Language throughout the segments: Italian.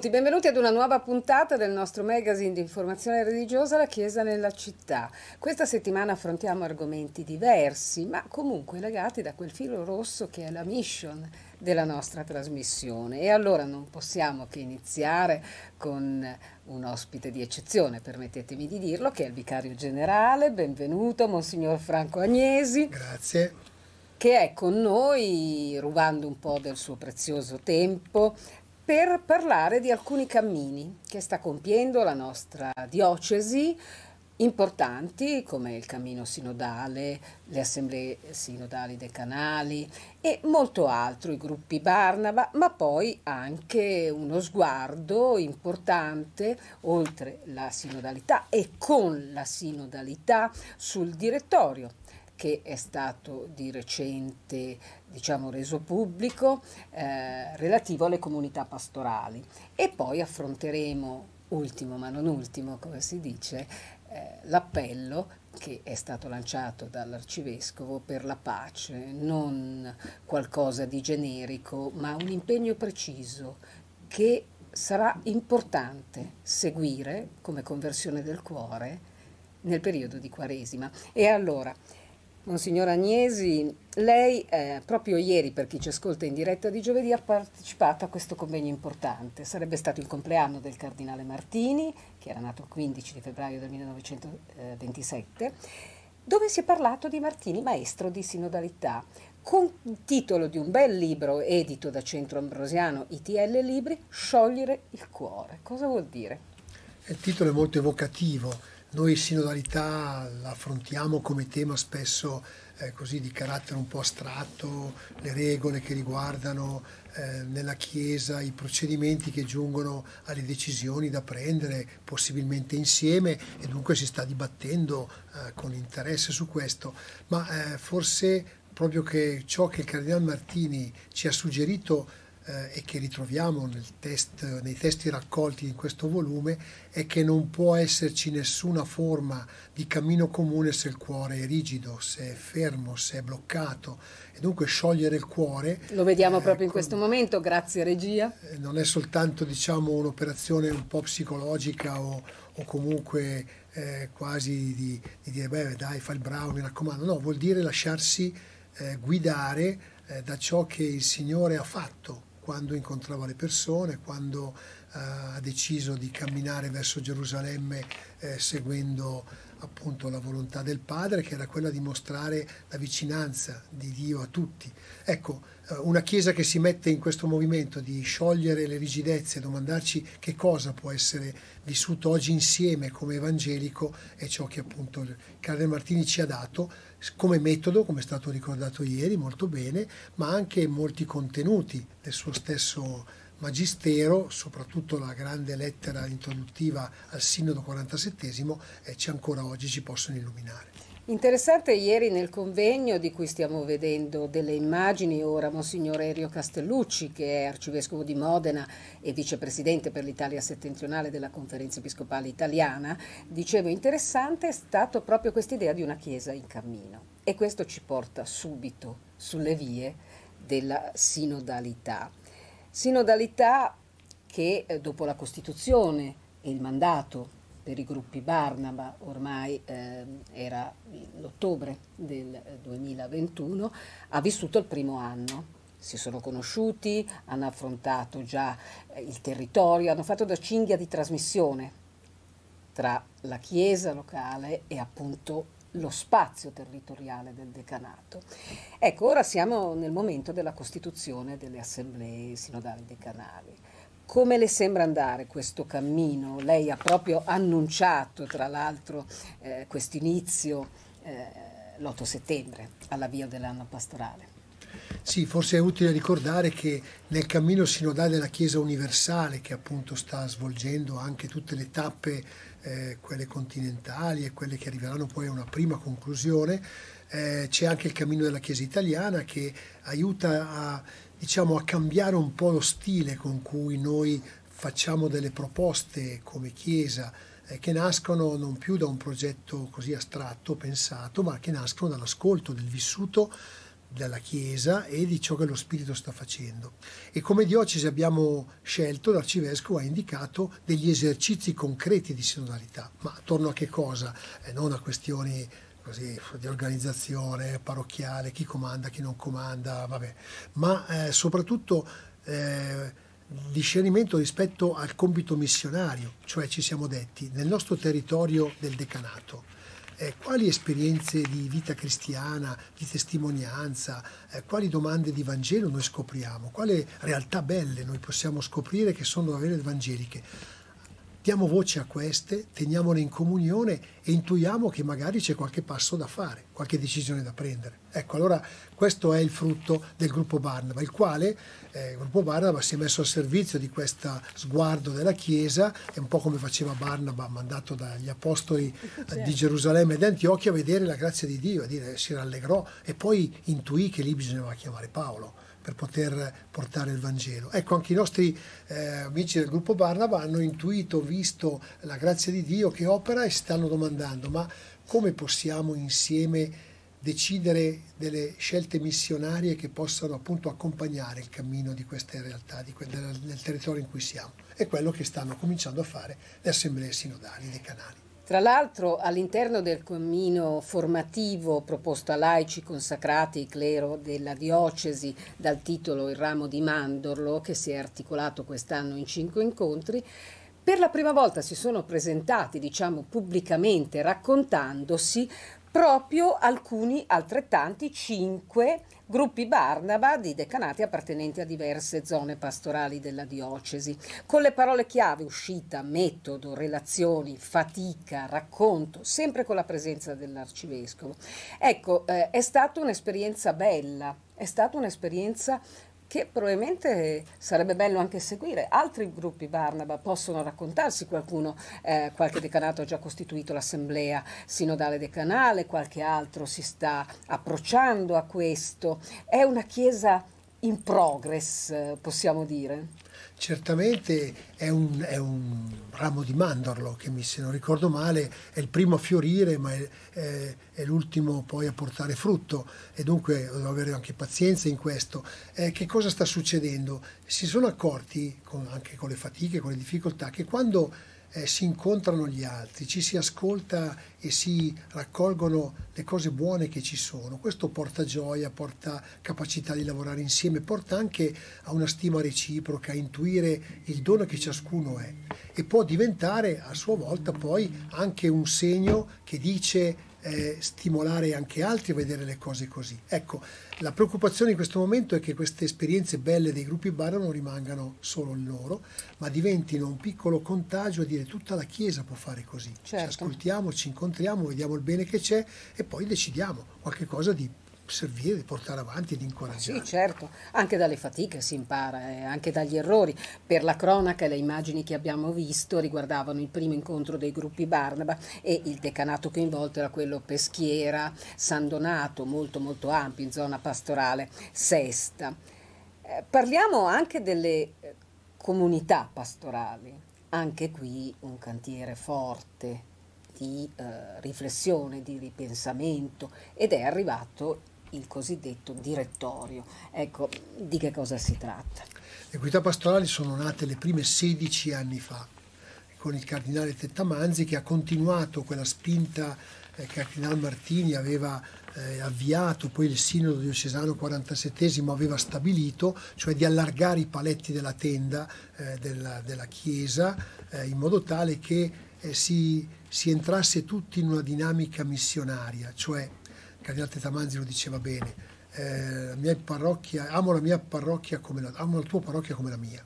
benvenuti, benvenuti ad una nuova puntata del nostro magazine di informazione religiosa La Chiesa nella città. Questa settimana affrontiamo argomenti diversi, ma comunque legati da quel filo rosso che è la mission della nostra trasmissione. E allora non possiamo che iniziare con un ospite di eccezione, permettetemi di dirlo, che è il vicario generale, benvenuto, Monsignor Franco Agnesi. Grazie. Che è con noi, rubando un po' del suo prezioso tempo, per parlare di alcuni cammini che sta compiendo la nostra diocesi importanti come il cammino sinodale, le assemblee sinodali dei canali e molto altro, i gruppi Barnaba, ma poi anche uno sguardo importante oltre la sinodalità e con la sinodalità sul direttorio che è stato di recente diciamo, reso pubblico eh, relativo alle comunità pastorali e poi affronteremo, ultimo ma non ultimo come si dice, eh, l'appello che è stato lanciato dall'arcivescovo per la pace, non qualcosa di generico, ma un impegno preciso che sarà importante seguire come conversione del cuore nel periodo di Quaresima. E allora Monsignor Agnesi, lei eh, proprio ieri, per chi ci ascolta in diretta di giovedì, ha partecipato a questo convegno importante. Sarebbe stato il compleanno del cardinale Martini, che era nato il 15 febbraio del 1927, dove si è parlato di Martini, maestro di sinodalità, con il titolo di un bel libro edito da Centro Ambrosiano ITL Libri, Sciogliere il cuore. Cosa vuol dire? Il titolo è molto evocativo noi sinodalità l'affrontiamo come tema spesso eh, così di carattere un po' astratto, le regole che riguardano eh, nella Chiesa, i procedimenti che giungono alle decisioni da prendere, possibilmente insieme, e dunque si sta dibattendo eh, con interesse su questo, ma eh, forse proprio che ciò che il Cardinale Martini ci ha suggerito eh, e che ritroviamo test, nei testi raccolti in questo volume è che non può esserci nessuna forma di cammino comune se il cuore è rigido, se è fermo, se è bloccato e dunque sciogliere il cuore. Lo vediamo eh, proprio in questo momento, grazie regia. Eh, non è soltanto diciamo, un'operazione un po' psicologica o, o comunque eh, quasi di, di, dire beh dai fai il bravo, mi raccomando, no, vuol dire lasciarsi eh, guidare eh, da ciò che il Signore ha fatto quando incontrava le persone, quando eh, ha deciso di camminare verso Gerusalemme eh, seguendo appunto la volontà del Padre, che era quella di mostrare la vicinanza di Dio a tutti. Ecco, eh, una Chiesa che si mette in questo movimento di sciogliere le rigidezze, domandarci che cosa può essere vissuto oggi insieme come evangelico, è ciò che appunto Carlo Martini ci ha dato come metodo, come è stato ricordato ieri molto bene, ma anche molti contenuti del suo stesso Magistero, soprattutto la grande lettera introduttiva al Sinodo 47, eh, ci ancora oggi ci possono illuminare. Interessante ieri nel convegno di cui stiamo vedendo delle immagini ora Monsignor Erio Castellucci che è arcivescovo di Modena e vicepresidente per l'Italia settentrionale della conferenza episcopale italiana, dicevo interessante è stata proprio questa idea di una chiesa in cammino e questo ci porta subito sulle vie della sinodalità. Sinodalità che eh, dopo la Costituzione e il mandato per i gruppi Barnaba ormai eh, era l'ottobre del 2021, ha vissuto il primo anno. Si sono conosciuti, hanno affrontato già eh, il territorio, hanno fatto da cinghia di trasmissione tra la chiesa locale e appunto lo spazio territoriale del decanato. Ecco, ora siamo nel momento della costituzione delle assemblee sinodali decanali. Come le sembra andare questo cammino? Lei ha proprio annunciato, tra l'altro, eh, questo inizio eh, l'8 settembre, all'avvio dell'anno pastorale. Sì, forse è utile ricordare che nel cammino sinodale della Chiesa universale, che appunto sta svolgendo anche tutte le tappe, eh, quelle continentali e quelle che arriveranno poi a una prima conclusione, eh, c'è anche il cammino della Chiesa italiana che aiuta a diciamo, a cambiare un po' lo stile con cui noi facciamo delle proposte come Chiesa eh, che nascono non più da un progetto così astratto, pensato, ma che nascono dall'ascolto, del vissuto della Chiesa e di ciò che lo Spirito sta facendo. E come diocesi abbiamo scelto, l'Arcivescovo ha indicato degli esercizi concreti di sinodalità, ma attorno a che cosa? Eh, non a questioni così, di organizzazione parrocchiale, chi comanda, chi non comanda, vabbè. ma eh, soprattutto eh, discernimento rispetto al compito missionario, cioè ci siamo detti nel nostro territorio del decanato. Eh, quali esperienze di vita cristiana, di testimonianza, eh, quali domande di Vangelo noi scopriamo, quali realtà belle noi possiamo scoprire che sono davvero evangeliche diamo voce a queste, teniamole in comunione e intuiamo che magari c'è qualche passo da fare, qualche decisione da prendere. Ecco, allora questo è il frutto del gruppo Barnaba, il quale eh, il gruppo Barnaba si è messo al servizio di questo sguardo della Chiesa, è un po' come faceva Barnaba mandato dagli apostoli eh, di Gerusalemme e di Antiochia a vedere la grazia di Dio, a dire si rallegrò e poi intuì che lì bisognava chiamare Paolo per poter portare il Vangelo. Ecco, anche i nostri eh, amici del gruppo Barnaba hanno intuito, visto la grazia di Dio che opera e stanno domandando, ma come possiamo insieme decidere delle scelte missionarie che possano appunto accompagnare il cammino di queste realtà, di quel, del, del territorio in cui siamo. È quello che stanno cominciando a fare le assemblee sinodali dei canali. Tra l'altro all'interno del cammino formativo proposto a laici consacrati clero della diocesi dal titolo Il ramo di mandorlo, che si è articolato quest'anno in cinque incontri, per la prima volta si sono presentati, diciamo pubblicamente, raccontandosi proprio alcuni altrettanti cinque gruppi Barnaba di decanati appartenenti a diverse zone pastorali della diocesi. Con le parole chiave uscita, metodo, relazioni, fatica, racconto, sempre con la presenza dell'arcivescovo. Ecco, eh, è stata un'esperienza bella, è stata un'esperienza che probabilmente sarebbe bello anche seguire. Altri gruppi Barnaba possono raccontarsi, qualcuno, eh, qualche decanato ha già costituito l'assemblea sinodale decanale, qualche altro si sta approcciando a questo. È una chiesa in progress, eh, possiamo dire certamente è un, è un, ramo di mandorlo che, mi, se non ricordo male, è il primo a fiorire ma è, è, è l'ultimo poi a portare frutto e dunque devo avere anche pazienza in questo. Eh, che cosa sta succedendo? Si sono accorti, con, anche con le fatiche, con le difficoltà, che quando eh, si incontrano gli altri, ci si ascolta e si raccolgono le cose buone che ci sono. Questo porta gioia, porta capacità di lavorare insieme, porta anche a una stima reciproca, a intuire il dono che ciascuno è e può diventare a sua volta poi anche un segno che dice eh, stimolare anche altri a vedere le cose così. Ecco, la preoccupazione in questo momento è che queste esperienze belle dei gruppi bar non rimangano solo loro, ma diventino un piccolo contagio a dire tutta la Chiesa può fare così. Certo. Ci ascoltiamo, ci incontriamo, vediamo il bene che c'è e poi decidiamo qualcosa di servire, di portare avanti, di incoraggiare. Sì, certo, anche dalle fatiche si impara, eh, anche dagli errori. Per la cronaca le immagini che abbiamo visto riguardavano il primo incontro dei gruppi Barnaba e il decanato coinvolto era quello Peschiera, San Donato, molto molto ampio, in zona pastorale, Sesta. Eh, parliamo anche delle eh, comunità pastorali, anche qui un cantiere forte di eh, riflessione, di ripensamento ed è arrivato il cosiddetto direttorio. Ecco, di che cosa si tratta? Le comunità pastorali sono nate le prime 16 anni fa con il cardinale Tettamanzi che ha continuato quella spinta eh, che eh, Cardinal Martini aveva eh, avviato, poi il Sinodo diocesano 47 aveva stabilito, cioè di allargare i paletti della tenda eh, della, della, Chiesa eh, in modo tale che eh, si, si entrasse tutti in una dinamica missionaria, cioè Cardinal Tetamanzi lo diceva bene, eh, la mia parrocchia, amo la mia parrocchia come la, amo la tua parrocchia come la mia.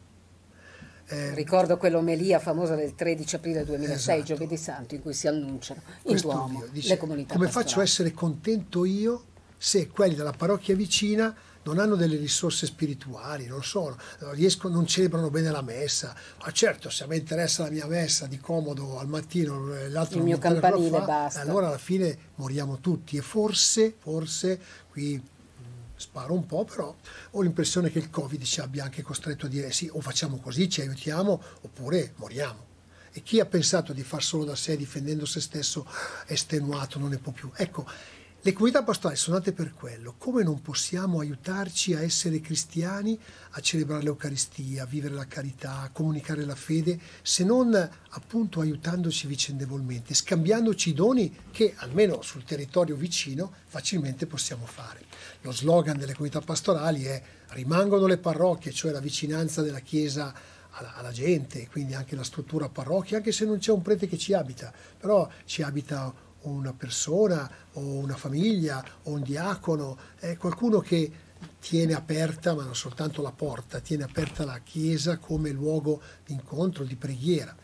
Eh, Ricordo quell'omelia famosa del 13 aprile 2006, esatto. giovedì santo, in cui si annunciano in Duomo Dice, le comunità Come pastorali. faccio a essere contento io se quelli della parrocchia vicina non hanno delle risorse spirituali, non, sono, non, non celebrano bene la messa. Ma certo, se a me interessa la mia messa di comodo al mattino, eh, l'altro il mio campanile fa, basta. Allora alla fine moriamo tutti e forse, forse qui mm, sparo un po', però ho l'impressione che il Covid ci abbia anche costretto a dire sì, o facciamo così, ci aiutiamo, oppure moriamo. E chi ha pensato di far solo da sé difendendo se stesso estenuato non ne può più. Ecco, le comunità pastorali sono nate per quello. Come non possiamo aiutarci a essere cristiani, a celebrare l'Eucaristia, a vivere la carità, a comunicare la fede, se non appunto aiutandoci vicendevolmente, scambiandoci i doni che almeno sul territorio vicino facilmente possiamo fare. Lo slogan delle comunità pastorali è rimangono le parrocchie, cioè la vicinanza della Chiesa alla, gente, quindi anche la struttura parrocchia, anche se non c'è un prete che ci abita, però ci abita una persona o una famiglia o un diacono, è qualcuno che tiene aperta, ma non soltanto la porta, tiene aperta la chiesa come luogo di incontro, di preghiera.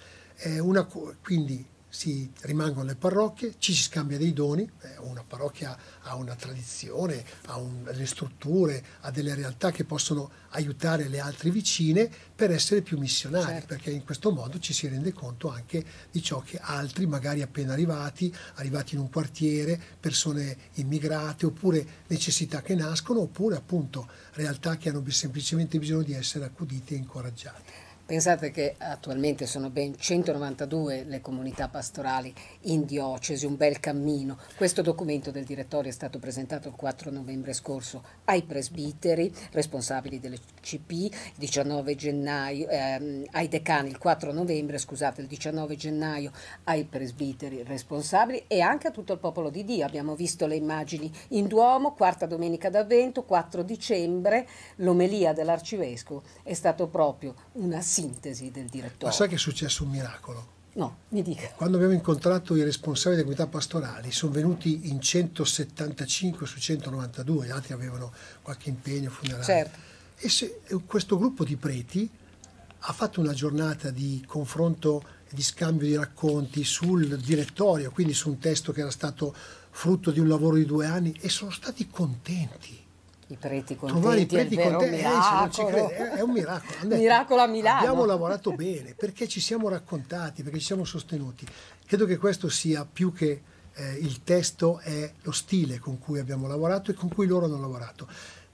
Una, quindi si rimangono le parrocchie, ci si scambia dei doni, eh, una parrocchia ha una tradizione, ha un, delle strutture, ha delle realtà che possono aiutare le altre vicine per essere più missionari, certo. perché in questo modo ci si rende conto anche di ciò che altri, magari appena arrivati, arrivati in un quartiere, persone immigrate, oppure necessità che nascono, oppure appunto realtà che hanno semplicemente bisogno di essere accudite e incoraggiate. Pensate che attualmente sono ben 192 le comunità pastorali in diocesi, un bel cammino. Questo documento del direttorio è stato presentato il 4 novembre scorso ai presbiteri responsabili delle CP, il 19 gennaio, ehm, ai decani il 4 novembre, scusate, il 19 gennaio ai presbiteri responsabili e anche a tutto il popolo di Dio. Abbiamo visto le immagini in Duomo, quarta domenica d'Avvento, 4 dicembre, l'omelia dell'arcivescovo è stato proprio una sintesi del direttore. Ma sai che è successo un miracolo? No, mi dica. Quando abbiamo incontrato i responsabili delle comunità pastorali, sono venuti in 175 su 192, gli altri avevano qualche impegno funerale. Certo. E se, eh, questo gruppo di preti ha fatto una giornata di confronto di scambio di racconti sul direttorio, quindi su un testo che era stato frutto di un lavoro di due anni e sono stati contenti i preti contenti trovare i preti è contenti eh, miracolo. Eh, crede, è un miracolo detto, miracolo a Milano abbiamo lavorato bene perché ci siamo raccontati perché ci siamo sostenuti credo che questo sia più che eh, il testo è lo stile con cui abbiamo lavorato e con cui loro hanno lavorato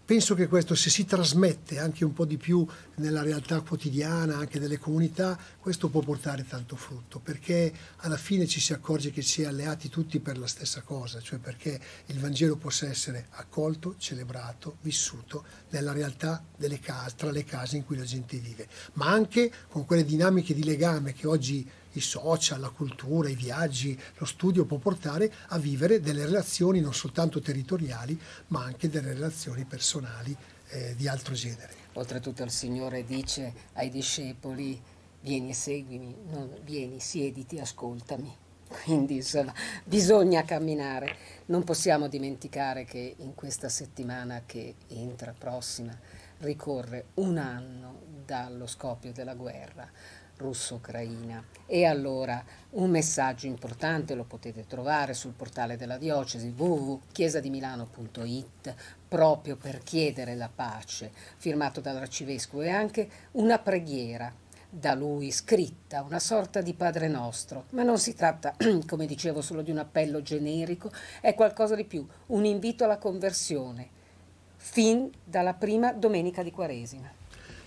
penso che questo se si trasmette anche un po' di più nella realtà quotidiana, anche delle comunità, questo può portare tanto frutto, perché alla fine ci si accorge che si è alleati tutti per la stessa cosa, cioè perché il Vangelo possa essere accolto, celebrato, vissuto nella realtà delle case, tra le case in cui la gente vive, ma anche con quelle dinamiche di legame che oggi i social, la cultura, i viaggi, lo studio può portare a vivere delle relazioni non soltanto territoriali, ma anche delle relazioni personali eh, di altro genere. Oltretutto il Signore dice ai discepoli, vieni e seguimi, non vieni, siediti, ascoltami. Quindi insomma, bisogna camminare. Non possiamo dimenticare che in questa settimana che entra prossima ricorre un anno dallo scoppio della guerra russo-ucraina. E allora un messaggio importante lo potete trovare sul portale della diocesi www.chiesadimilano.it proprio per chiedere la pace, firmato dall'arcivescovo e anche una preghiera da lui scritta, una sorta di Padre nostro, ma non si tratta, come dicevo, solo di un appello generico, è qualcosa di più, un invito alla conversione, fin dalla prima domenica di Quaresima.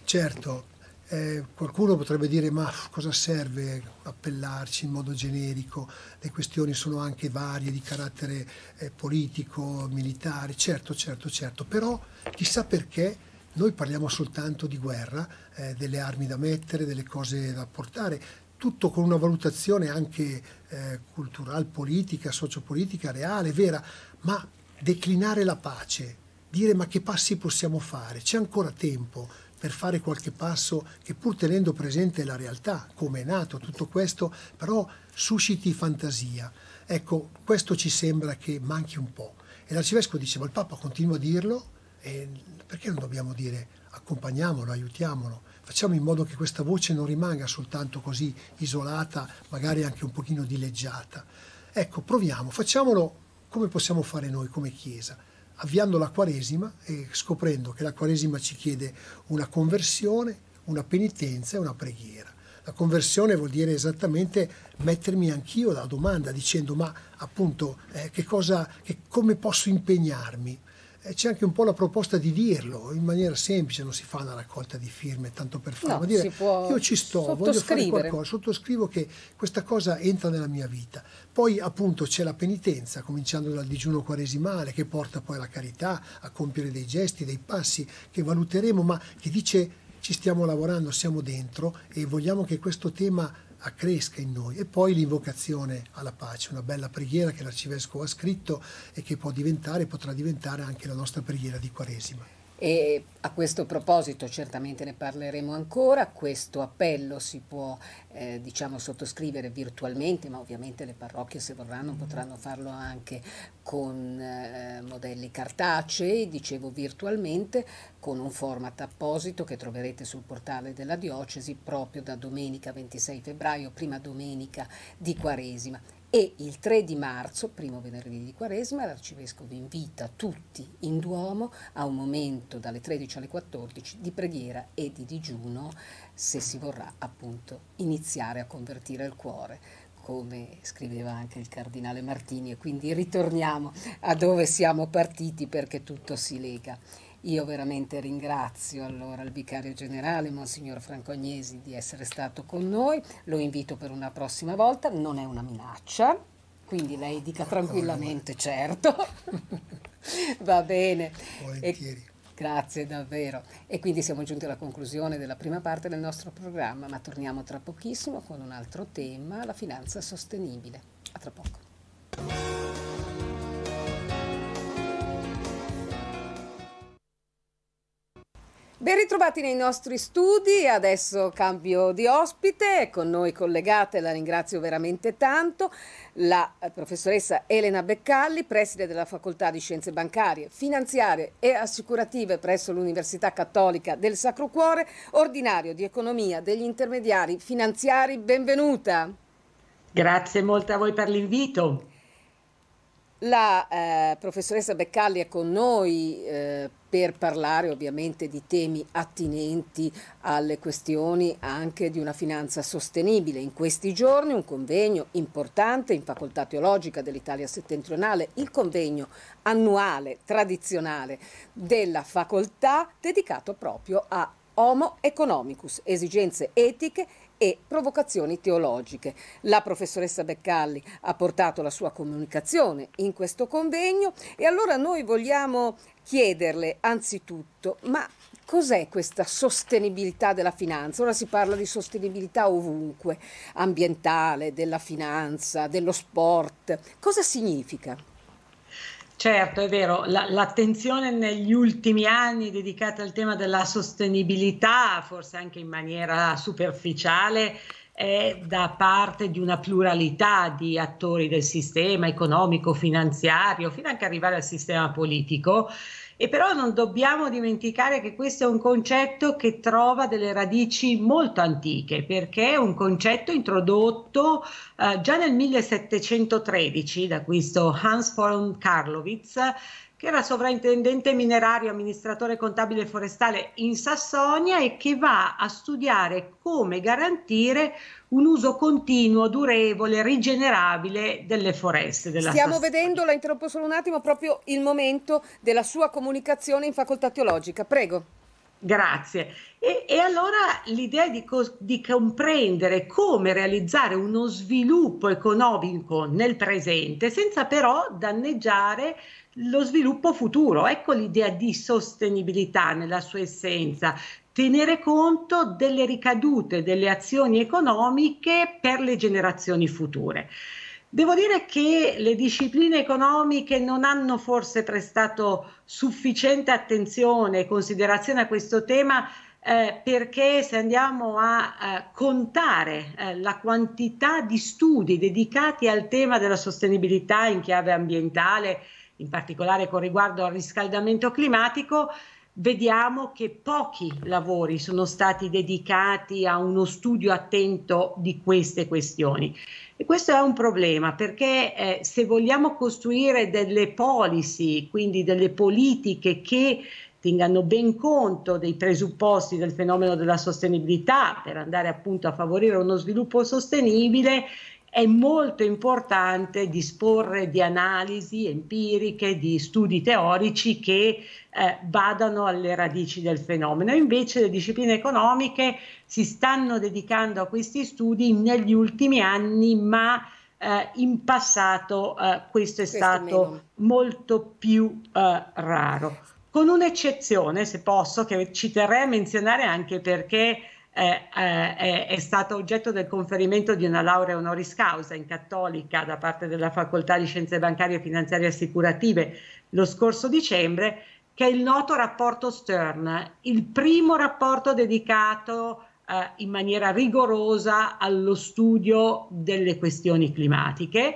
Certo, eh, qualcuno potrebbe dire ma cosa serve appellarci in modo generico, le questioni sono anche varie di carattere eh, politico, militare, certo, certo, certo, però chissà perché noi parliamo soltanto di guerra, eh, delle armi da mettere, delle cose da portare, tutto con una valutazione anche eh, culturale, politica, sociopolitica, reale, vera, ma declinare la pace, dire ma che passi possiamo fare, c'è ancora tempo per fare qualche passo che pur tenendo presente la realtà, come è nato tutto questo, però susciti fantasia. Ecco, questo ci sembra che manchi un po'. E l'arcivescovo ma il Papa continua a dirlo, perché non dobbiamo dire accompagniamolo, aiutiamolo, facciamo in modo che questa voce non rimanga soltanto così isolata, magari anche un pochino dileggiata. Ecco, proviamo, facciamolo come possiamo fare noi come Chiesa avviando la Quaresima e scoprendo che la Quaresima ci chiede una conversione, una penitenza e una preghiera. La conversione vuol dire esattamente mettermi anch'io la domanda dicendo ma appunto eh, che cosa, che, come posso impegnarmi c'è anche un po' la proposta di dirlo in maniera semplice, non si fa una raccolta di firme tanto per farlo, no, ma dire io ci sto, voglio fare qualcosa, sottoscrivo che questa cosa entra nella mia vita. Poi appunto c'è la penitenza, cominciando dal digiuno quaresimale che porta poi alla carità, a compiere dei gesti, dei passi che valuteremo, ma che dice ci stiamo lavorando, siamo dentro e vogliamo che questo tema accresca in noi. E poi l'invocazione alla pace, una bella preghiera che l'Arcivescovo ha scritto e che può diventare, potrà diventare anche la nostra preghiera di Quaresima. E a questo proposito certamente ne parleremo ancora, questo appello si può eh, diciamo, sottoscrivere virtualmente, ma ovviamente le parrocchie se vorranno mm-hmm. potranno farlo anche con eh, modelli cartacei, dicevo virtualmente, con un format apposito che troverete sul portale della diocesi proprio da domenica 26 febbraio, prima domenica di Quaresima. E il 3 di marzo, primo venerdì di Quaresma, l'Arcivescovo invita tutti in Duomo a un momento dalle 13 alle 14 di preghiera e di digiuno se si vorrà appunto iniziare a convertire il cuore come scriveva anche il cardinale Martini e quindi ritorniamo a dove siamo partiti perché tutto si lega. Io veramente ringrazio allora il vicario generale, Monsignor Franco Agnesi, di essere stato con noi. Lo invito per una prossima volta, non è una minaccia, quindi lei dica tranquillamente, certo. Va bene. Volentieri. E Grazie davvero. E quindi siamo giunti alla conclusione della prima parte del nostro programma, ma torniamo tra pochissimo con un altro tema, la finanza sostenibile. A tra poco. Ben ritrovati nei nostri studi, adesso cambio di ospite, con noi collegate, la ringrazio veramente tanto, la professoressa Elena Beccalli, preside della Facoltà di Scienze Bancarie, Finanziarie e Assicurative presso l'Università Cattolica del Sacro Cuore, ordinario di Economia degli Intermediari Finanziari, benvenuta. Grazie molto a voi per l'invito. La eh, professoressa Beccalli è con noi eh, per parlare ovviamente di temi attinenti alle questioni anche di una finanza sostenibile. In questi giorni un convegno importante in Facoltà Teologica dell'Italia settentrionale, il convegno annuale tradizionale della facoltà dedicato proprio a Homo economicus, esigenze etiche e provocazioni teologiche. La professoressa Beccalli ha portato la sua comunicazione in questo convegno e allora noi vogliamo chiederle anzitutto, ma cos'è questa sostenibilità della finanza? Ora si parla di sostenibilità ovunque, ambientale, della finanza, dello sport. Cosa significa? Certo, è vero, l'attenzione negli ultimi anni dedicata al tema della sostenibilità, forse anche in maniera superficiale, è da parte di una pluralità di attori del sistema economico, finanziario, fino anche arrivare al sistema politico e però non dobbiamo dimenticare che questo è un concetto che trova delle radici molto antiche, perché è un concetto introdotto eh, già nel 1713 da questo Hans von Karlowitz, che era sovrintendente minerario, amministratore contabile forestale in Sassonia e che va a studiare come garantire un uso continuo, durevole, rigenerabile delle foreste. Della Stiamo Sassonia. vedendo, la interrompo solo un attimo, proprio il momento della sua comunicazione in facoltà teologica. Prego. Grazie. E, e allora l'idea di, di, comprendere come realizzare uno sviluppo economico nel presente senza però danneggiare lo sviluppo futuro. Ecco l'idea di sostenibilità nella sua essenza, tenere conto delle ricadute delle azioni economiche per le generazioni future. Devo dire che le discipline economiche non hanno forse prestato sufficiente attenzione e considerazione a questo tema eh, perché se andiamo a eh, contare eh, la quantità di studi dedicati al tema della sostenibilità in chiave ambientale, in particolare con riguardo al riscaldamento climatico, vediamo che pochi lavori sono stati dedicati a uno studio attento di queste questioni. E questo è un problema perché eh, se vogliamo costruire delle policy, quindi delle politiche che tengano ben conto dei presupposti del fenomeno della sostenibilità per andare appunto a favorire uno sviluppo sostenibile, è molto importante disporre di analisi empiriche, di studi teorici che eh, vadano alle radici del fenomeno. Invece le discipline economiche si stanno dedicando a questi studi negli ultimi anni, ma eh, in passato eh, questo è questo stato meno. molto più eh, raro. Con un'eccezione, se posso, che ci terrei a menzionare anche perché eh, eh, è stata oggetto del conferimento di una laurea honoris causa in cattolica da parte della Facoltà di Scienze Bancarie Finanziarie e Assicurative lo scorso dicembre, che è il noto rapporto Stern, il primo rapporto dedicato eh, in maniera rigorosa allo studio delle questioni climatiche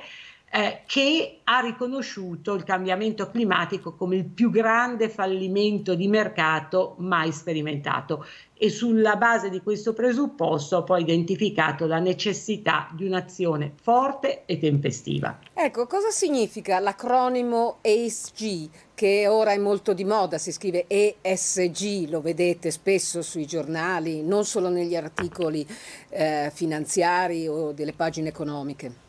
eh, che ha riconosciuto il cambiamento climatico come il più grande fallimento di mercato mai sperimentato e sulla base di questo presupposto ha poi identificato la necessità di un'azione forte e tempestiva. Ecco, cosa significa l'acronimo ESG che ora è molto di moda, si scrive ESG, lo vedete spesso sui giornali, non solo negli articoli eh, finanziari o delle pagine economiche.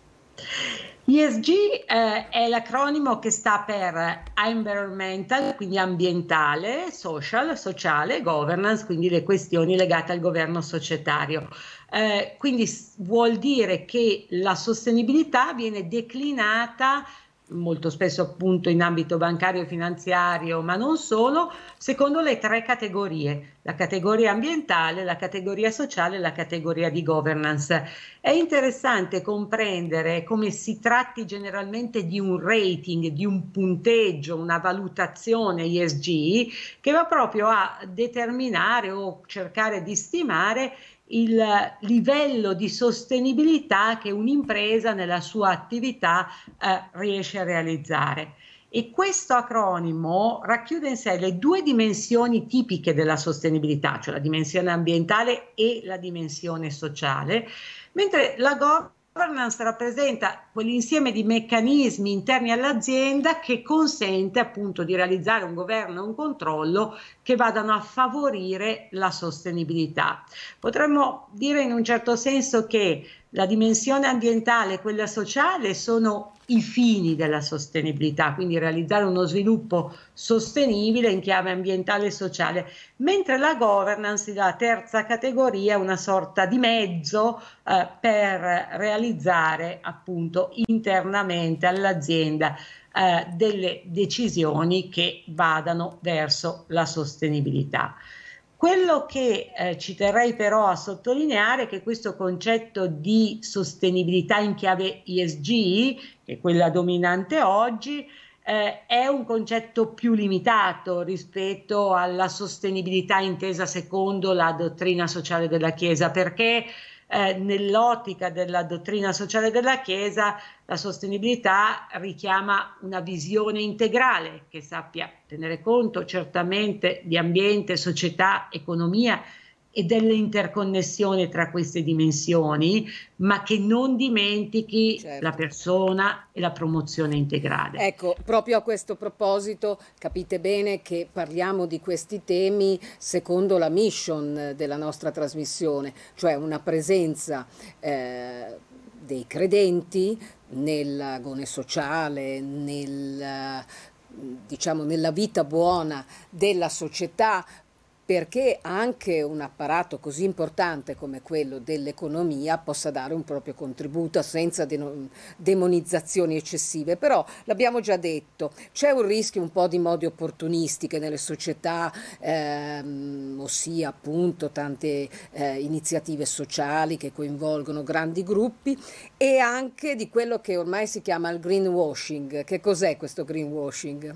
ESG eh, è l'acronimo che sta per environmental, quindi ambientale, social, sociale, governance, quindi le questioni legate al governo societario. Eh, quindi vuol dire che la sostenibilità viene declinata molto spesso appunto in ambito bancario e finanziario, ma non solo, secondo le tre categorie, la categoria ambientale, la categoria sociale e la categoria di governance. È interessante comprendere come si tratti generalmente di un rating, di un punteggio, una valutazione ISG che va proprio a determinare o cercare di stimare il livello di sostenibilità che un'impresa nella sua attività eh, riesce a realizzare. E questo acronimo racchiude in sé le due dimensioni tipiche della sostenibilità, cioè la dimensione ambientale e la dimensione sociale, mentre la GOR governance rappresenta quell'insieme di meccanismi interni all'azienda che consente appunto di realizzare un governo e un controllo che vadano a favorire la sostenibilità. Potremmo dire in un certo senso che la dimensione ambientale e quella sociale sono i fini della sostenibilità, quindi realizzare uno sviluppo sostenibile in chiave ambientale e sociale, mentre la governance, la terza categoria, una sorta di mezzo eh, per realizzare appunto internamente all'azienda eh, delle decisioni che vadano verso la sostenibilità. Quello che eh, ci terrei però a sottolineare è che questo concetto di sostenibilità in chiave ESG, che è quella dominante oggi, eh, è un concetto più limitato rispetto alla sostenibilità intesa secondo la dottrina sociale della Chiesa, perché eh, nell'ottica della dottrina sociale della Chiesa la sostenibilità richiama una visione integrale che sappia tenere conto certamente di ambiente, società, economia e dell'interconnessione tra queste dimensioni, ma che non dimentichi certo. la persona e la promozione integrale. Ecco, proprio a questo proposito capite bene che parliamo di questi temi secondo la mission della nostra trasmissione, cioè una presenza eh, dei credenti nell'agone sociale, nel, diciamo, nella vita buona della società, perché anche un apparato così importante come quello dell'economia possa dare un proprio contributo senza demonizzazioni eccessive. Però l'abbiamo già detto, c'è un rischio un po' di modi opportunistiche nelle società, ehm, ossia appunto tante eh, iniziative sociali che coinvolgono grandi gruppi e anche di quello che ormai si chiama il greenwashing. Che cos'è questo greenwashing?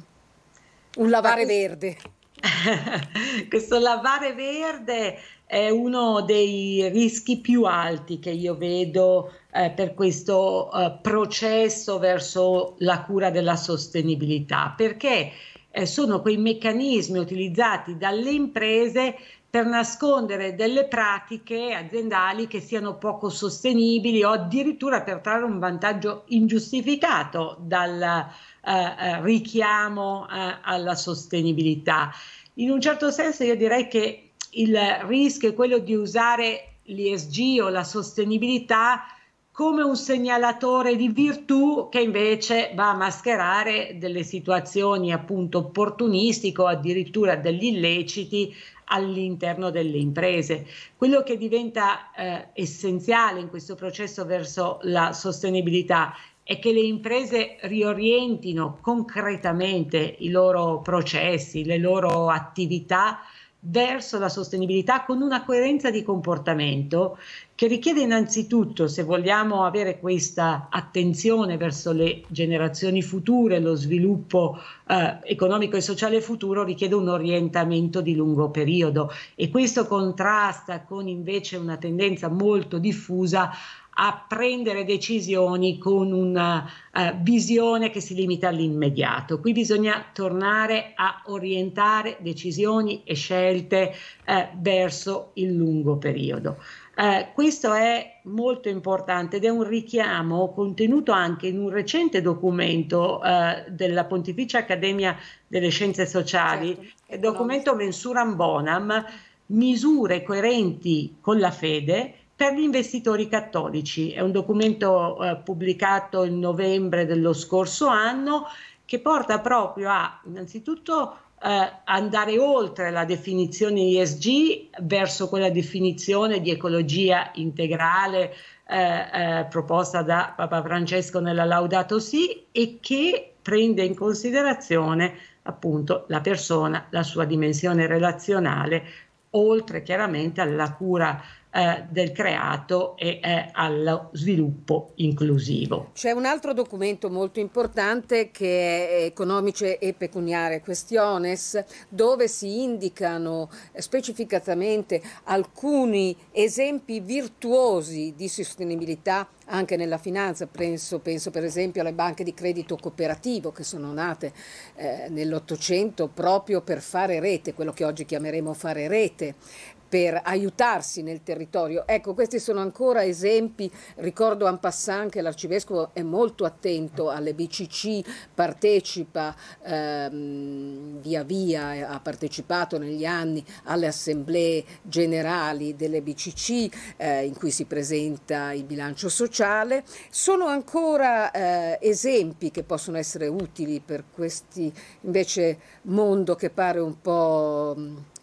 Un lavare ah, verde. Questo lavare verde è uno dei rischi più alti che io vedo eh, per questo eh, processo verso la cura della sostenibilità, perché eh, sono quei meccanismi utilizzati dalle imprese per nascondere delle pratiche aziendali che siano poco sostenibili o addirittura per trarre un vantaggio ingiustificato dal eh, eh richiamo eh, alla sostenibilità. In un certo senso io direi che il rischio è quello di usare l'ISG o la sostenibilità come un segnalatore di virtù che invece va a mascherare delle situazioni appunto opportunistiche o addirittura degli illeciti all'interno delle imprese. Quello che diventa eh, essenziale in questo processo verso la sostenibilità è che le imprese riorientino concretamente i loro processi, le loro attività verso la sostenibilità con una coerenza di comportamento che richiede innanzitutto, se vogliamo avere questa attenzione verso le generazioni future, lo sviluppo eh, economico e sociale futuro, richiede un orientamento di lungo periodo e questo contrasta con invece una tendenza molto diffusa a prendere decisioni con una uh, eh, visione che si limita all'immediato. Qui bisogna tornare a orientare decisioni e scelte uh, verso il lungo periodo. Uh, questo è molto importante ed è un richiamo contenuto anche in un recente documento uh, della Pontificia Accademia delle Scienze Sociali, certo, documento Mensuram Bonam, misure coerenti con la fede per gli investitori cattolici. È un documento eh, pubblicato in novembre dello scorso anno che porta proprio a, innanzitutto, eh, andare oltre la definizione ISG verso quella definizione di ecologia integrale eh, eh, proposta da Papa Francesco nella Laudato Si e che prende in considerazione appunto la persona, la sua dimensione relazionale, oltre chiaramente alla cura eh, del creato e eh, allo sviluppo inclusivo. C'è un altro documento molto importante che è Economice e Pecuniare Questiones, dove si indicano eh, specificatamente alcuni esempi virtuosi di sostenibilità anche nella finanza, penso, penso, per esempio alle banche di credito cooperativo che sono nate eh, nell'Ottocento proprio per fare rete, quello che oggi chiameremo fare rete, per aiutarsi nel territorio. Ecco, questi sono ancora esempi, ricordo en passant che l'arcivescovo è molto attento alle BCC, partecipa ehm, via via, ha partecipato negli anni alle assemblee generali delle BCC eh, in cui si presenta il bilancio sociale. Sono ancora eh, esempi che possono essere utili per questi invece mondo che pare un po'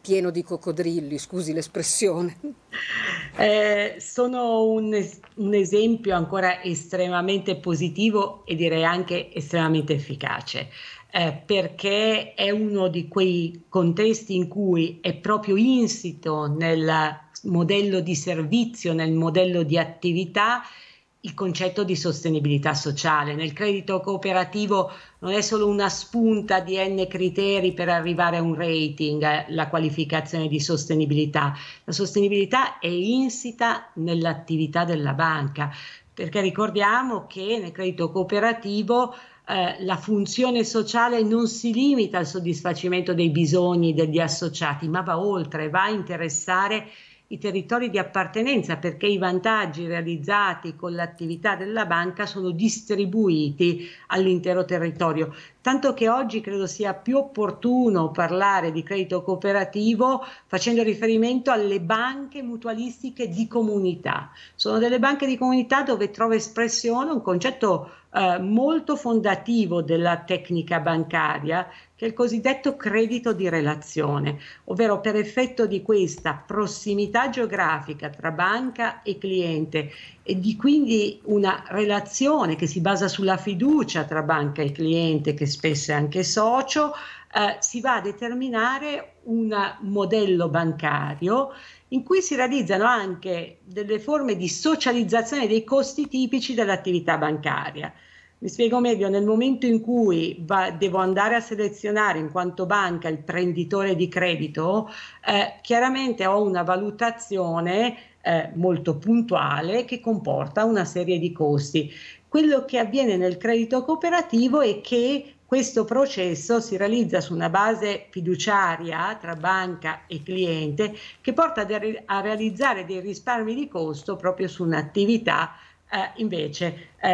pieno di coccodrilli, scusi l'espressione. Eh, sono un, un, esempio ancora estremamente positivo e direi anche estremamente efficace, eh, perché è uno di quei contesti in cui è proprio insito nel modello di servizio, nel modello di attività il concetto di sostenibilità sociale. Nel credito cooperativo non è solo una spunta di n criteri per arrivare a un rating, eh, la qualificazione di sostenibilità. La sostenibilità è insita nell'attività della banca, perché ricordiamo che nel credito cooperativo eh, la funzione sociale non si limita al soddisfacimento dei bisogni degli associati, ma va oltre, va a interessare i territori di appartenenza perché i vantaggi realizzati con l'attività della banca sono distribuiti all'intero territorio tanto che oggi credo sia più opportuno parlare di credito cooperativo facendo riferimento alle banche mutualistiche di comunità. Sono delle banche di comunità dove trova espressione un concetto eh, molto fondativo della tecnica bancaria che è il cosiddetto credito di relazione, ovvero per effetto di questa prossimità geografica tra banca e cliente e di quindi una relazione che si basa sulla fiducia tra banca e cliente, che spesso è anche socio, eh, si va a determinare un modello bancario in cui si realizzano anche delle forme di socializzazione dei costi tipici dell'attività bancaria. Mi spiego meglio, nel momento in cui va, devo andare a selezionare in quanto banca il prenditore di credito, eh, chiaramente ho una valutazione eh, molto puntuale che comporta una serie di costi. Quello che avviene nel credito cooperativo è che questo processo si realizza su una base fiduciaria tra banca e cliente che porta a realizzare dei risparmi di costo proprio su un'attività eh, invece eh,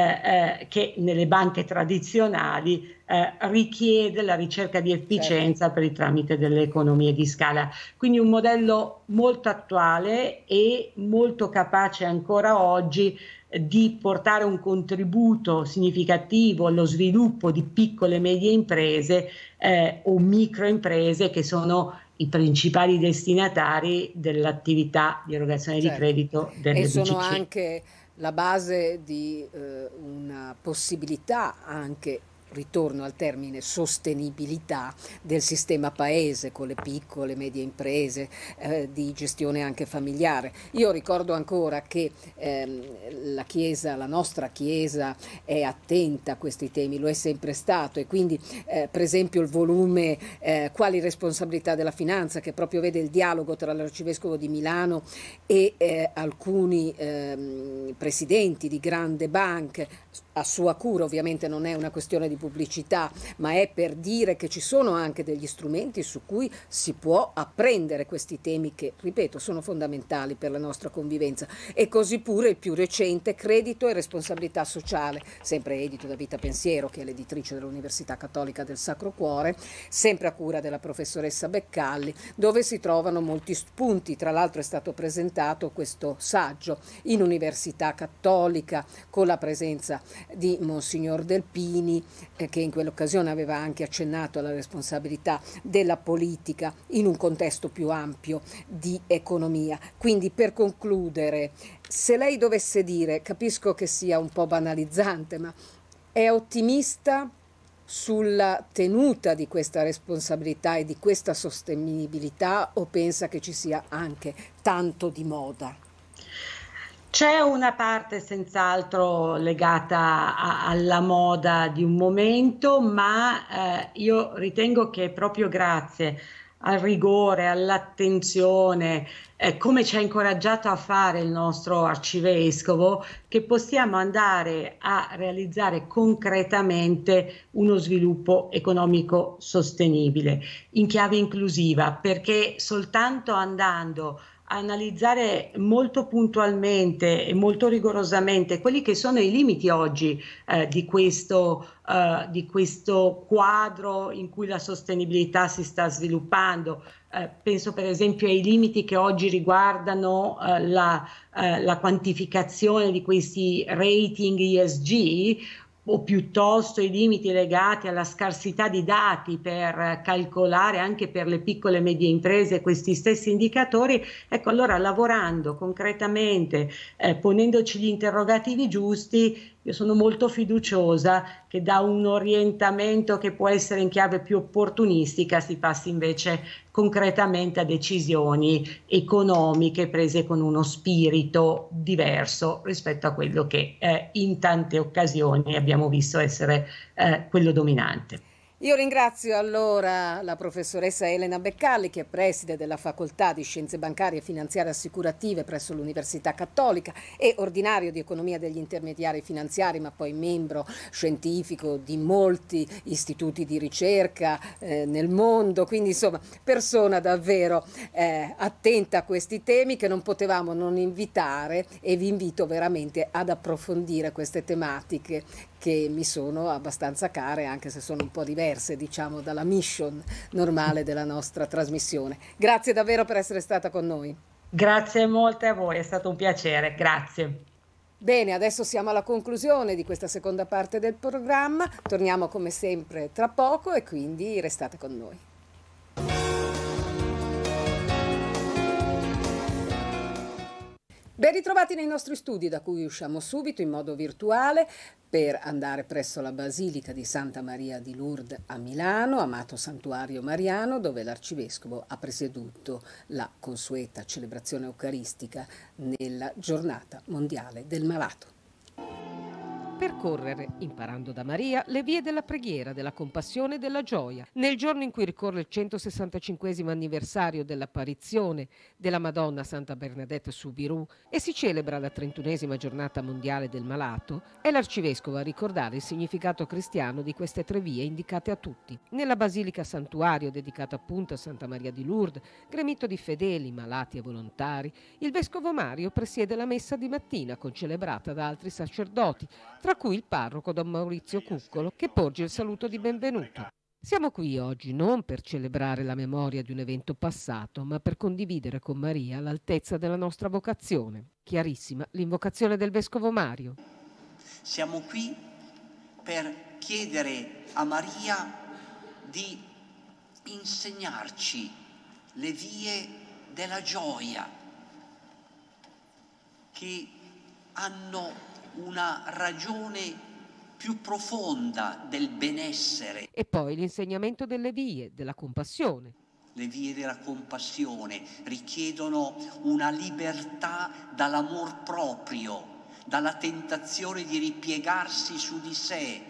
eh, che nelle banche tradizionali eh, richiede la ricerca di efficienza certo. per il tramite delle economie di scala. Quindi un modello molto attuale e molto capace ancora oggi eh, di portare un contributo significativo allo sviluppo di piccole e medie imprese eh, o microimprese che sono i principali destinatari dell'attività di erogazione certo. di credito delle e BCC. sono anche la base di eh, una possibilità anche ritorno al termine sostenibilità del sistema paese con le piccole e medie imprese eh, di gestione anche familiare. Io ricordo ancora che ehm, la Chiesa, la nostra Chiesa è attenta a questi temi, lo è sempre stato e quindi eh, per esempio il volume eh, Quali responsabilità della finanza che proprio vede il dialogo tra l'Arcivescovo di Milano e eh, alcuni ehm, presidenti di grande banche a sua cura, ovviamente non è una questione di pubblicità, ma è per dire che ci sono anche degli strumenti su cui si può apprendere questi temi che, ripeto, sono fondamentali per la nostra convivenza. E così pure il più recente, Credito e responsabilità sociale, sempre edito da Vita Pensiero, che è l'editrice dell'Università Cattolica del Sacro Cuore, sempre a cura della professoressa Beccalli, dove si trovano molti spunti. Tra l'altro è stato presentato questo saggio in Università Cattolica con la presenza di Monsignor Delpini eh, che in quell'occasione aveva anche accennato alla responsabilità della politica in un contesto più ampio di economia. Quindi per concludere, se lei dovesse dire, capisco che sia un po' banalizzante, ma è ottimista sulla tenuta di questa responsabilità e di questa sostenibilità o pensa che ci sia anche tanto di moda? C'è una parte senz'altro legata a, alla moda di un momento, ma eh, io ritengo che proprio grazie al rigore, all'attenzione, eh, come ci ha incoraggiato a fare il nostro arcivescovo, che possiamo andare a realizzare concretamente uno sviluppo economico sostenibile in chiave inclusiva, perché soltanto andando analizzare molto puntualmente e molto rigorosamente quelli che sono i limiti oggi eh, di, questo, eh, di, questo, quadro in cui la sostenibilità si sta sviluppando. Eh, penso per esempio ai limiti che oggi riguardano eh, la, eh, la, quantificazione di questi rating ESG o piuttosto i limiti legati alla scarsità di dati per calcolare anche per le piccole e medie imprese questi stessi indicatori, ecco allora lavorando concretamente, eh, ponendoci gli interrogativi giusti, io sono molto fiduciosa che da un orientamento che può essere in chiave più opportunistica si passi invece concretamente a decisioni economiche prese con uno spirito diverso rispetto a quello che eh, in tante occasioni abbiamo visto essere eh, quello dominante. Io ringrazio allora la professoressa Elena Beccalli che è preside della Facoltà di Scienze Bancarie e Finanziarie Assicurative presso l'Università Cattolica e ordinario di Economia degli Intermediari Finanziari ma poi membro scientifico di molti istituti di ricerca eh, nel mondo, quindi insomma persona davvero eh, attenta a questi temi che non potevamo non invitare e vi invito veramente ad approfondire queste tematiche che mi sono abbastanza care, anche se sono un po' diverse, diciamo, dalla mission normale della nostra trasmissione. Grazie davvero per essere stata con noi. Grazie molte a voi, è stato un piacere, grazie. Bene, adesso siamo alla conclusione di questa seconda parte del programma, torniamo come sempre tra poco e quindi restate con noi. Ben ritrovati nei nostri studi da cui usciamo subito in modo virtuale per andare presso la Basilica di Santa Maria di Lourdes a Milano, amato santuario mariano, dove l'arcivescovo ha presieduto la consueta celebrazione eucaristica nella giornata mondiale del malato percorrere, imparando da Maria, le vie della preghiera, della compassione e della gioia. Nel giorno in cui ricorre il 165 anniversario dell'apparizione della Madonna Santa Bernadette su Birù e si celebra la 31 esima giornata mondiale del malato, è l'arcivescovo a ricordare il significato cristiano di queste tre vie indicate a tutti. Nella Basilica Santuario, dedicata appunto a Santa Maria di Lourdes, gremito di fedeli, malati e volontari, il vescovo Mario presiede la messa di mattina, concelebrata da altri sacerdoti, tra tra cui il parroco Don Maurizio Cuccolo, che porge il saluto di benvenuto. Siamo qui oggi non per celebrare la memoria di un evento passato, ma per condividere con Maria l'altezza della nostra vocazione. Chiarissima l'invocazione del Vescovo Mario. Siamo qui per chiedere a Maria di insegnarci le vie della gioia che hanno una ragione più profonda del benessere. E poi l'insegnamento delle vie, della compassione. Le vie della compassione richiedono una libertà dall'amor proprio, dalla tentazione di ripiegarsi su di sé,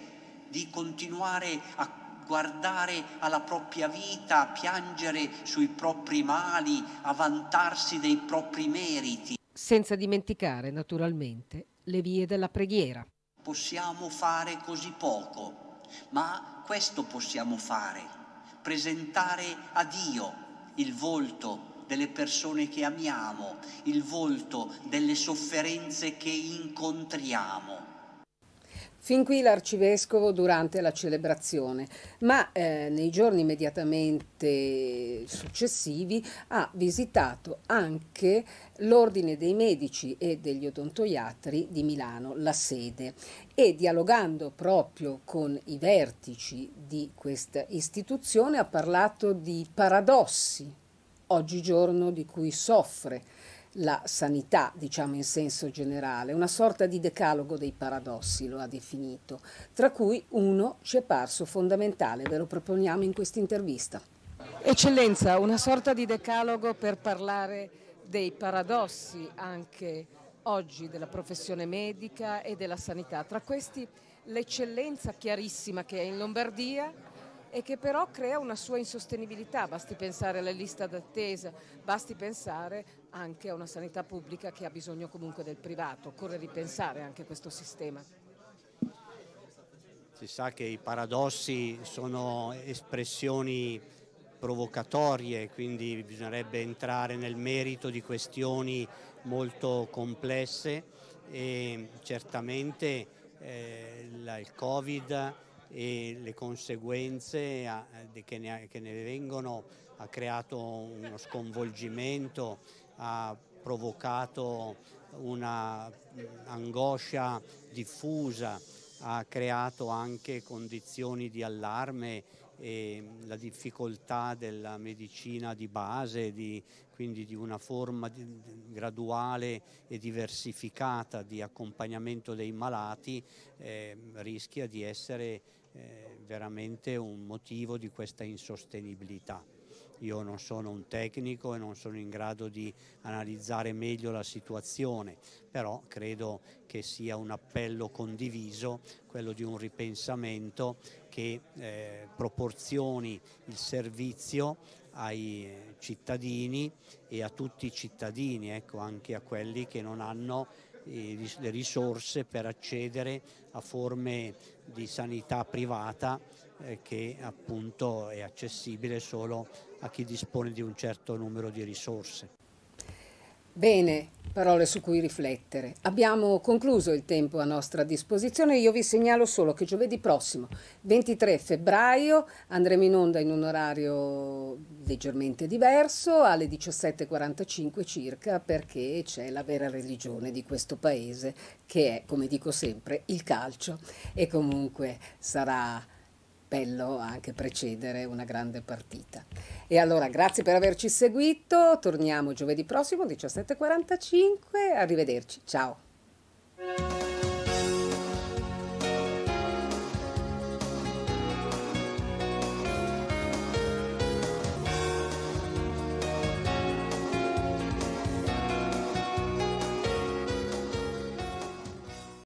di continuare a guardare alla propria vita, a piangere sui propri mali, a vantarsi dei propri meriti. Senza dimenticare naturalmente le vie della preghiera. Possiamo fare così poco, ma questo possiamo fare, presentare a Dio il volto delle persone che amiamo, il volto delle sofferenze che incontriamo. Fin qui l'arcivescovo durante la celebrazione, ma eh, nei giorni immediatamente successivi ha visitato anche l'Ordine dei Medici e degli Odontoiatri di Milano, la sede, e dialogando proprio con i vertici di questa istituzione ha parlato di paradossi oggigiorno di cui soffre la sanità, diciamo in senso generale, una sorta di decalogo dei paradossi lo ha definito, tra cui uno ci è parso fondamentale, ve lo proponiamo in questa intervista. Eccellenza, una sorta di decalogo per parlare dei paradossi anche oggi della professione medica e della sanità, tra questi l'eccellenza chiarissima che è in Lombardia, e che però crea una sua insostenibilità, basti pensare alla lista d'attesa, basti pensare anche a una sanità pubblica che ha bisogno comunque del privato, occorre ripensare anche questo sistema. Si sa che i paradossi sono espressioni provocatorie, quindi bisognerebbe entrare nel merito di questioni molto complesse e certamente eh, la, il Covid e le conseguenze che ne, vengono ha creato uno sconvolgimento, ha provocato un'angoscia diffusa, ha creato anche condizioni di allarme e la difficoltà della medicina di base, di, quindi di una forma di, graduale e diversificata di accompagnamento dei malati, eh, rischia di essere veramente un motivo di questa insostenibilità. Io non sono un tecnico e non sono in grado di analizzare meglio la situazione, però credo che sia un appello condiviso, quello di un ripensamento che eh, proporzioni il servizio ai eh, cittadini e a tutti i cittadini, ecco, anche a quelli che non hanno le risorse per accedere a forme di sanità privata eh, che appunto è accessibile solo a chi dispone di un certo numero di risorse. Bene, parole su cui riflettere. Abbiamo concluso il tempo a nostra disposizione. Io vi segnalo solo che giovedì prossimo, 23 febbraio, andremo in onda in un orario leggermente diverso, alle 17.45 circa, perché c'è la vera religione di questo paese, che è, come dico sempre, il calcio. E comunque sarà bello anche precedere una grande partita. E allora grazie per averci seguito, torniamo giovedì prossimo 17.45, arrivederci, ciao.